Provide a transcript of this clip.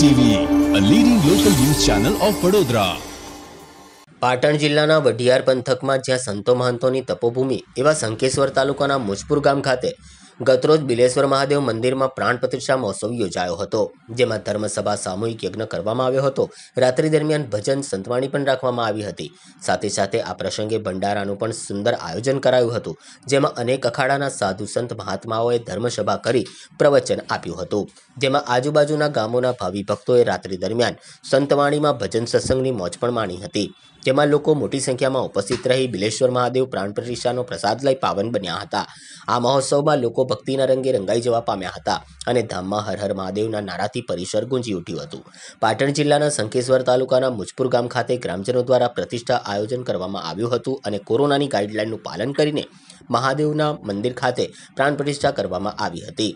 TV a leading local news channel of Vadodara Patan જિલ્લાના વઢિયાર પંથકમાં જ્યાં સંતો મહંતોની તપોભૂમિ એવા સંકેશ્વર તાલુકાના મોજપુર ગામ ખાતે ગતરોજ બિલેશ્વર મહાદેવ મંદિરમાં પ્રાણ પ્રતિષ્ઠા મહોત્સવ યોજાયો હતો જેમાં ધર્મસભા સામૂહિક યજ્ઞ કરવામાં આવ્યો હતો રાત્રિ દરમિયાન ભજન સંતવાણી પણ રાખવામાં આવી હતી સાથે સાથે આ પ્રસંગે ભંડારાનું પણ સુંદર આયોજન કરાયું હતું જેમાં અનેક અખાડાના સાધુ સંત મહાત્માઓએ ધર્મસભા કરી પ્રવચન આપ્યું હતું જેમાં આજુબાજુના ગામોના ભાવિ ભક્તોએ રાત્રિ દરમિયાન સંતવાણીમાં ભજન સત્સંગની મોજ પણ માણી હતી જેમાં લોકો મોટી સંખ્યામાં ઉપસ્થિત રહી બિલેશ્વર મહાદેવ પ્રાણ પ્રતિષ્ઠાનો પ્રસાદ લઈ પાવન બન્યા હતા આ મહોત્સવમાં લોકો ભક્તિના રંગે રંગાઈ જવા પામ્યા હતા અને ધામમાં હર હર મહાદેવના નારાથી પરિસર ગુંજી ઉઠ્યું હતું પાટણ જિલ્લાના સંકેશ્વર તાલુકાના મુજપુર ગામ ખાતે ગ્રામજનો દ્વારા પ્રતિષ્ઠા આયોજન કરવામાં આવ્યું હતું અને કોરોનાની ગાઈડલાઇનનું પાલન કરીને મહાદેવના મંદિર ખાતે પ્રાણ પ્રતિષ્ઠા કરવામાં આવી હતી